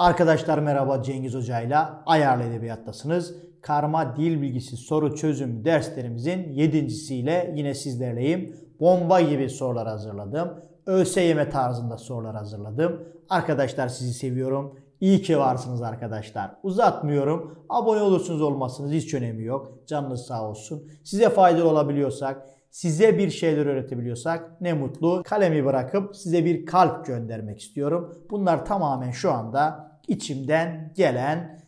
Arkadaşlar merhaba Cengiz Hoca ile Ayarlı Edebiyat'tasınız. Karma Dil Bilgisi soru çözüm derslerimizin yedincisiyle yine sizlerleyim. Bomba gibi sorular hazırladım. ÖSYM tarzında sorular hazırladım. Arkadaşlar sizi seviyorum. İyi ki varsınız arkadaşlar. Uzatmıyorum. Abone olursunuz olmazsınız hiç önemi yok. Canınız sağ olsun. Size faydalı olabiliyorsak, size bir şeyler öğretebiliyorsak ne mutlu. Kalemi bırakıp size bir kalp göndermek istiyorum. Bunlar tamamen şu anda içimden gelen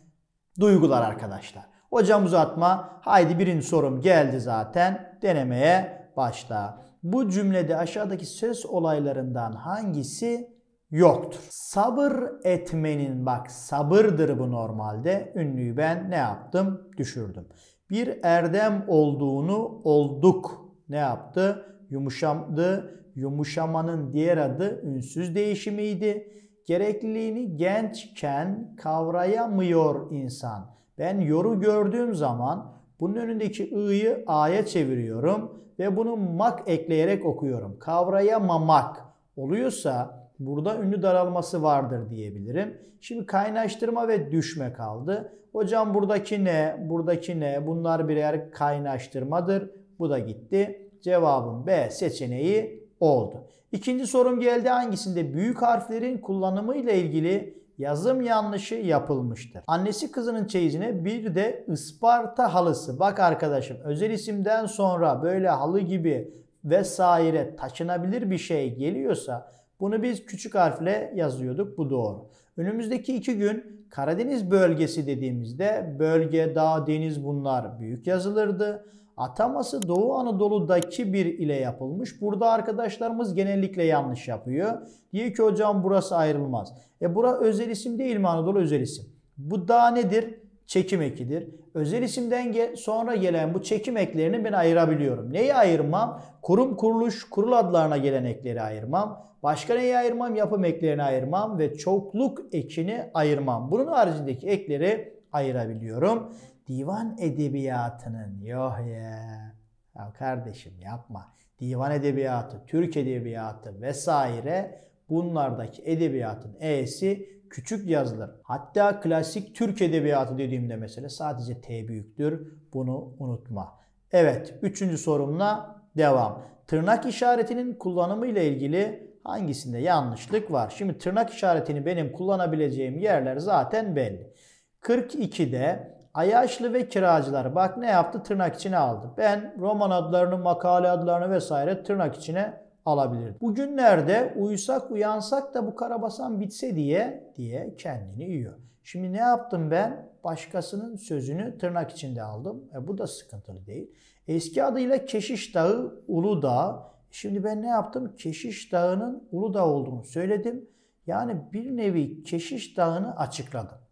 duygular arkadaşlar. Hocam uzatma. Haydi birinci sorum geldi zaten. Denemeye başla. Bu cümlede aşağıdaki söz olaylarından hangisi yoktur? Sabır etmenin bak sabırdır bu normalde. Ünlüyü ben ne yaptım? Düşürdüm. Bir erdem olduğunu olduk. Ne yaptı? Yumuşamdı. Yumuşamanın diğer adı ünsüz değişimiydi gerekliliğini gençken kavrayamıyor insan. Ben yoru gördüğüm zaman bunun önündeki ı'yı a'ya çeviriyorum ve bunu mak ekleyerek okuyorum. Kavrayamamak oluyorsa burada ünlü daralması vardır diyebilirim. Şimdi kaynaştırma ve düşme kaldı. Hocam buradaki ne, buradaki ne bunlar birer kaynaştırmadır. Bu da gitti. Cevabım B seçeneği oldu. İkinci sorum geldi hangisinde büyük harflerin kullanımıyla ilgili yazım yanlışı yapılmıştır. Annesi kızının çeyizine bir de Isparta halısı. Bak arkadaşım özel isimden sonra böyle halı gibi vesaire taşınabilir bir şey geliyorsa bunu biz küçük harfle yazıyorduk. Bu doğru. Önümüzdeki iki gün Karadeniz bölgesi dediğimizde bölge, dağ, deniz bunlar büyük yazılırdı. Ataması Doğu Anadolu'daki bir ile yapılmış. Burada arkadaşlarımız genellikle yanlış yapıyor. Diyor ki hocam burası ayrılmaz. E bura özel isim değil mi Anadolu özel isim? Bu da nedir? Çekim ekidir. Özel isimden ge sonra gelen bu çekim eklerini ben ayırabiliyorum. Neyi ayırmam? Kurum kuruluş kurul adlarına gelen ekleri ayırmam. Başka neyi ayırmam? Yapım eklerini ayırmam ve çokluk ekini ayırmam. Bunun haricindeki ekleri ayırabiliyorum divan edebiyatının yok ya. Ya kardeşim yapma. Divan edebiyatı, Türk edebiyatı vesaire bunlardaki edebiyatın e'si küçük yazılır. Hatta klasik Türk edebiyatı dediğimde mesela sadece t büyüktür. Bunu unutma. Evet, üçüncü sorumla devam. Tırnak işaretinin kullanımı ile ilgili hangisinde yanlışlık var? Şimdi tırnak işaretini benim kullanabileceğim yerler zaten belli. 42'de Ayaşlı ve kiracılar bak ne yaptı tırnak içine aldı. Ben roman adlarını, makale adlarını vesaire tırnak içine alabilirdi. Bugünlerde uyusak uyansak da bu karabasan bitse diye diye kendini yiyor. Şimdi ne yaptım ben? Başkasının sözünü tırnak içinde aldım. E bu da sıkıntılı değil. Eski adıyla Keşiş Dağı, Ulu Dağ. Şimdi ben ne yaptım? Keşiş Dağı'nın Ulu Dağ olduğunu söyledim. Yani bir nevi Keşiş Dağı'nı açıkladım.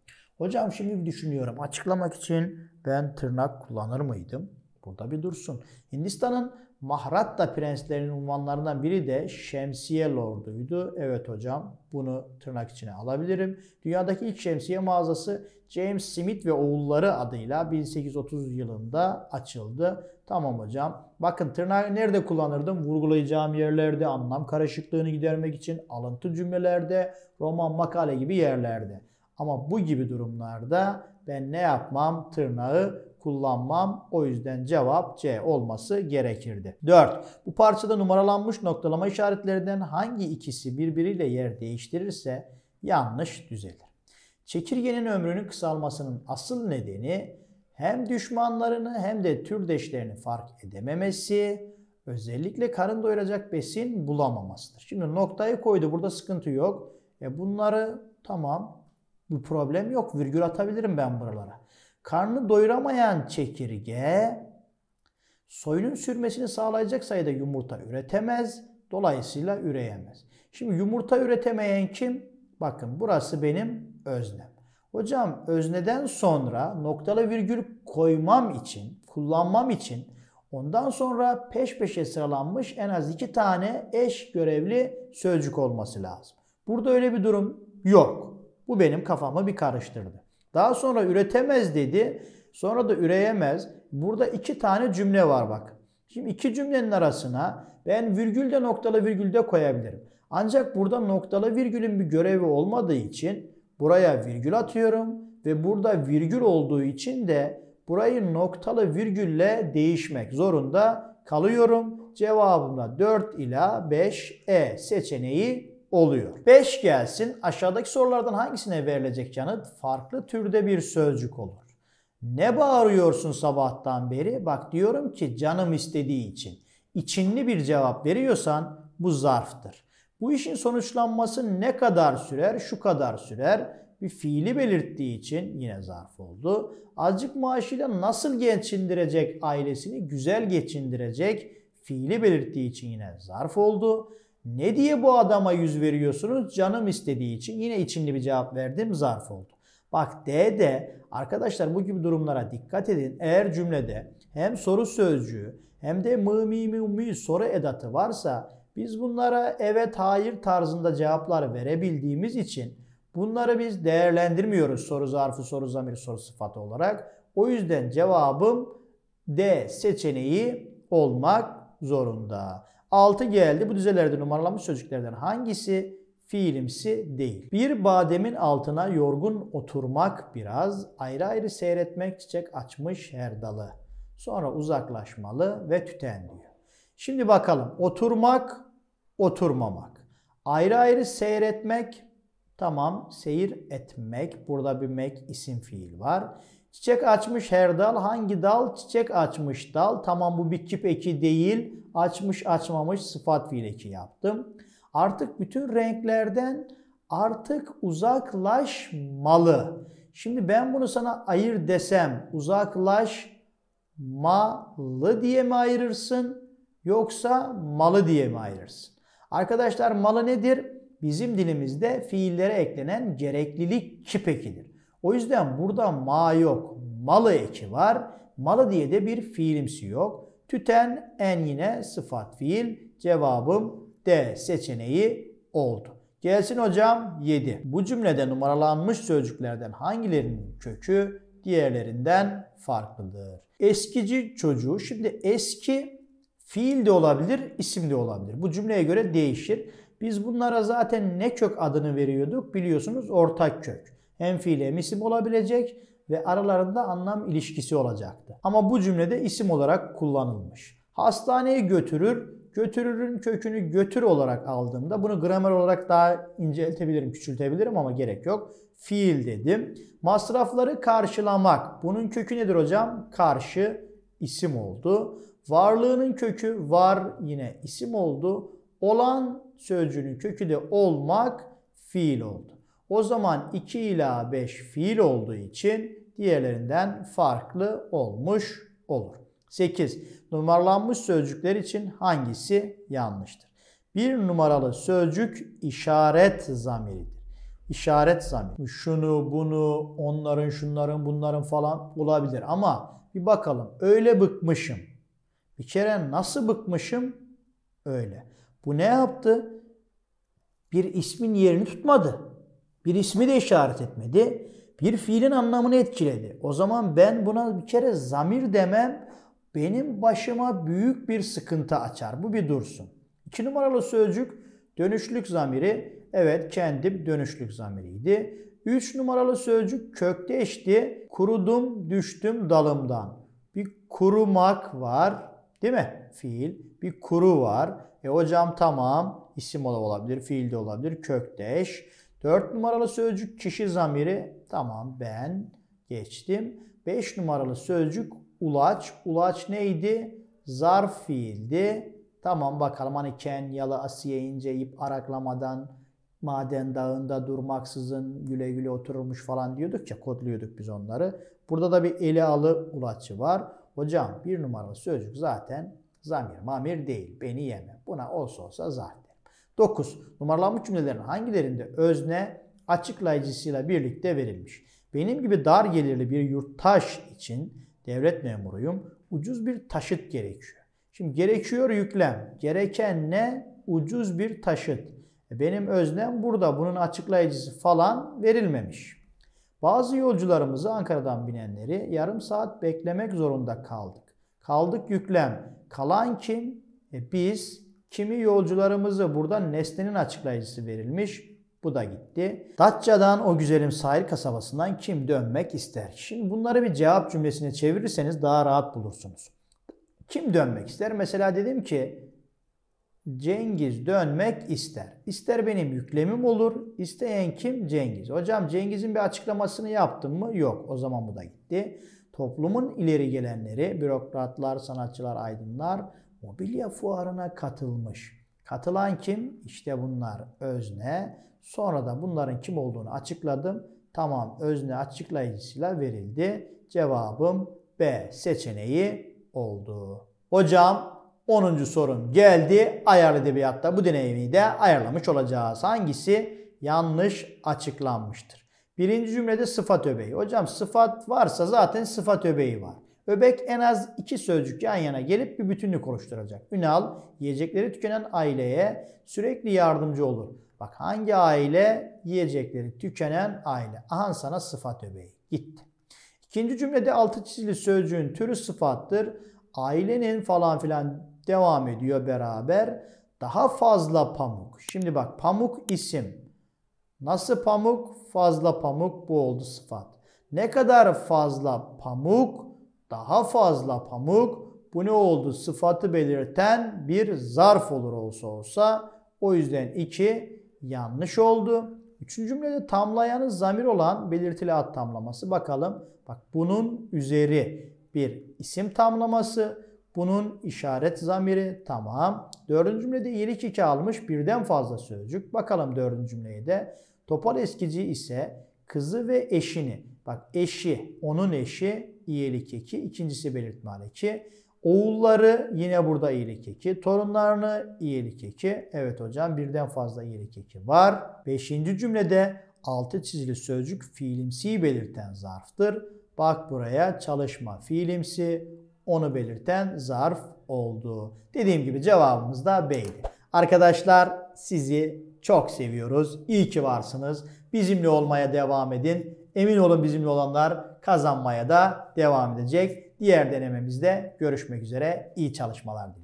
Hocam şimdi düşünüyorum. Açıklamak için ben tırnak kullanır mıydım? Burada bir dursun. Hindistan'ın Mahratta prenslerinin unvanlarından biri de şemsiye lorduydu. Evet hocam bunu tırnak içine alabilirim. Dünyadaki ilk şemsiye mağazası James Smith ve oğulları adıyla 1830 yılında açıldı. Tamam hocam. Bakın tırnağı nerede kullanırdım? Vurgulayacağım yerlerde, anlam karışıklığını gidermek için, alıntı cümlelerde, roman makale gibi yerlerde. Ama bu gibi durumlarda ben ne yapmam? Tırnağı kullanmam. O yüzden cevap C olması gerekirdi. 4. Bu parçada numaralanmış noktalama işaretlerinden hangi ikisi birbiriyle yer değiştirirse yanlış düzelir. Çekirgenin ömrünün kısalmasının asıl nedeni hem düşmanlarını hem de türdeşlerini fark edememesi, özellikle karın doyuracak besin bulamamasıdır. Şimdi noktayı koydu burada sıkıntı yok. E bunları tamam bu problem yok. Virgül atabilirim ben buralara. Karnını doyuramayan çekirge soyunun sürmesini sağlayacak sayıda yumurta üretemez. Dolayısıyla üreyemez. Şimdi yumurta üretemeyen kim? Bakın burası benim öznem. Hocam özneden sonra noktalı virgül koymam için, kullanmam için ondan sonra peş peşe sıralanmış en az iki tane eş görevli sözcük olması lazım. Burada öyle bir durum yok. Bu benim kafamı bir karıştırdı. Daha sonra üretemez dedi. Sonra da üreyemez. Burada iki tane cümle var bak. Şimdi iki cümlenin arasına ben virgül de noktalı virgül de koyabilirim. Ancak burada noktalı virgülün bir görevi olmadığı için buraya virgül atıyorum ve burada virgül olduğu için de burayı noktalı virgülle değişmek zorunda kalıyorum. Cevabımda 4 ila 5 E seçeneği oluyor. 5 gelsin. Aşağıdaki sorulardan hangisine verilecek yanıt farklı türde bir sözcük olur. Ne bağırıyorsun sabahtan beri? Bak diyorum ki canım istediği için. İçinli bir cevap veriyorsan bu zarftır. Bu işin sonuçlanması ne kadar sürer? Şu kadar sürer. Bir fiili belirttiği için yine zarf oldu. Azıcık maaşıyla nasıl geçindirecek ailesini? Güzel geçindirecek fiili belirttiği için yine zarf oldu. Ne diye bu adama yüz veriyorsunuz? Canım istediği için. Yine içimli bir cevap verdim. Zarf oldu. Bak D de arkadaşlar bu gibi durumlara dikkat edin. Eğer cümlede hem soru sözcüğü hem de mı mi mi mi soru edatı varsa biz bunlara evet hayır tarzında cevaplar verebildiğimiz için bunları biz değerlendirmiyoruz soru zarfı, soru zamiri, soru sıfatı olarak. O yüzden cevabım D seçeneği olmak zorunda. 6 geldi. Bu dizelerde numaralanmış sözcüklerden hangisi fiilimsi değil? Bir bademin altına yorgun oturmak biraz, ayrı ayrı seyretmek çiçek açmış her dalı. Sonra uzaklaşmalı ve tüten diyor. Şimdi bakalım oturmak, oturmamak. Ayrı ayrı seyretmek, tamam seyir etmek, burada bir mek isim fiil var. Çiçek açmış her dal hangi dal? Çiçek açmış dal. Tamam bu bir kip eki değil. Açmış açmamış sıfat fiil eki yaptım. Artık bütün renklerden artık uzaklaşmalı. Şimdi ben bunu sana ayır desem uzaklaşmalı diye mi ayırırsın yoksa malı diye mi ayırırsın? Arkadaşlar malı nedir? Bizim dilimizde fiillere eklenen gereklilik kipekidir. O yüzden burada ma yok. Malı eki var. Malı diye de bir fiilimsi yok. Tüten en yine sıfat fiil. Cevabım D seçeneği oldu. Gelsin hocam 7. Bu cümlede numaralanmış sözcüklerden hangilerinin kökü diğerlerinden farklıdır? Eskici çocuğu. Şimdi eski fiil de olabilir, isim de olabilir. Bu cümleye göre değişir. Biz bunlara zaten ne kök adını veriyorduk biliyorsunuz ortak kök hem fiil hem isim olabilecek ve aralarında anlam ilişkisi olacaktı. Ama bu cümlede isim olarak kullanılmış. Hastaneye götürür, götürürün kökünü götür olarak aldığımda bunu gramer olarak daha inceltebilirim, küçültebilirim ama gerek yok. Fiil dedim. Masrafları karşılamak. Bunun kökü nedir hocam? Karşı isim oldu. Varlığının kökü var yine isim oldu. Olan sözcüğünün kökü de olmak fiil oldu. O zaman 2 ila 5 fiil olduğu için diğerlerinden farklı olmuş olur. 8. Numaralanmış sözcükler için hangisi yanlıştır? Bir numaralı sözcük işaret zamiridir. İşaret zamiri. Şunu, bunu, onların, şunların, bunların falan olabilir ama bir bakalım. Öyle bıkmışım. Bir kere nasıl bıkmışım? Öyle. Bu ne yaptı? Bir ismin yerini tutmadı. Bir ismi de işaret etmedi. Bir fiilin anlamını etkiledi. O zaman ben buna bir kere zamir demem benim başıma büyük bir sıkıntı açar. Bu bir dursun. İki numaralı sözcük dönüşlük zamiri. Evet kendim dönüşlük zamiriydi. Üç numaralı sözcük kökleşti. Kurudum düştüm dalımdan. Bir kurumak var değil mi? Fiil. Bir kuru var. E hocam tamam isim olabilir, fiil de olabilir, kökleş. 4 numaralı sözcük kişi zamiri. Tamam ben geçtim. 5 numaralı sözcük ulaç. Ulaç neydi? Zarf fiildi. Tamam bakalım hani yalı Asiye inceleyip araklamadan maden dağında durmaksızın güle güle otururmuş falan diyorduk ya kodluyorduk biz onları. Burada da bir ele alı ulaçı var. Hocam bir numaralı sözcük zaten zamir mamir değil beni yeme. Buna olsa olsa zarf. 9. Numaralanmış cümlelerin hangilerinde özne açıklayıcısıyla birlikte verilmiş? Benim gibi dar gelirli bir yurttaş için devlet memuruyum. Ucuz bir taşıt gerekiyor. Şimdi gerekiyor yüklem. Gereken ne? Ucuz bir taşıt. E, benim öznem burada. Bunun açıklayıcısı falan verilmemiş. Bazı yolcularımızı Ankara'dan binenleri yarım saat beklemek zorunda kaldık. Kaldık yüklem. Kalan kim? E biz Kimi yolcularımızı buradan nesnenin açıklayıcısı verilmiş. Bu da gitti. Datça'dan o güzelim sahil kasabasından kim dönmek ister? Şimdi bunları bir cevap cümlesine çevirirseniz daha rahat bulursunuz. Kim dönmek ister? Mesela dedim ki Cengiz dönmek ister. İster benim yüklemim olur, İsteyen kim? Cengiz. Hocam Cengiz'in bir açıklamasını yaptım mı? Yok. O zaman bu da gitti. Toplumun ileri gelenleri, bürokratlar, sanatçılar, aydınlar mobilya fuarına katılmış. Katılan kim? İşte bunlar özne. Sonra da bunların kim olduğunu açıkladım. Tamam özne açıklayıcısıyla verildi. Cevabım B seçeneği oldu. Hocam 10. sorum geldi. Ayar edebiyatta bu deneyimi de ayarlamış olacağız. Hangisi yanlış açıklanmıştır? Birinci cümlede sıfat öbeği. Hocam sıfat varsa zaten sıfat öbeği var. Öbek en az iki sözcük yan yana gelip bir bütünlük oluşturacak. Ünal yiyecekleri tükenen aileye sürekli yardımcı olur. Bak hangi aile? Yiyecekleri tükenen aile. Ahan sana sıfat öbeği. Gitti. İkinci cümlede altı çizili sözcüğün türü sıfattır. Ailenin falan filan devam ediyor beraber. Daha fazla pamuk. Şimdi bak pamuk isim. Nasıl pamuk? Fazla pamuk bu oldu sıfat. Ne kadar fazla pamuk? daha fazla pamuk bu ne oldu? Sıfatı belirten bir zarf olur olsa olsa. O yüzden 2 yanlış oldu. Üçüncü cümlede tamlayanı zamir olan belirtili ad tamlaması. Bakalım. Bak bunun üzeri bir isim tamlaması. Bunun işaret zamiri tamam. Dördüncü cümlede iyilik iki almış birden fazla sözcük. Bakalım dördüncü cümleyi de. Topal eskici ise kızı ve eşini. Bak eşi, onun eşi iyilik eki, ikincisi belirtmen eki. Oğulları yine burada iyilik eki. Torunlarını iyilik eki. Evet hocam birden fazla iyilik eki var. Beşinci cümlede altı çizili sözcük fiilimsiyi belirten zarftır. Bak buraya çalışma fiilimsi onu belirten zarf oldu. Dediğim gibi cevabımız da B'ydi. Arkadaşlar sizi çok seviyoruz. İyi ki varsınız. Bizimle olmaya devam edin. Emin olun bizimle olanlar kazanmaya da devam edecek. Diğer denememizde görüşmek üzere. İyi çalışmalar diliyorum.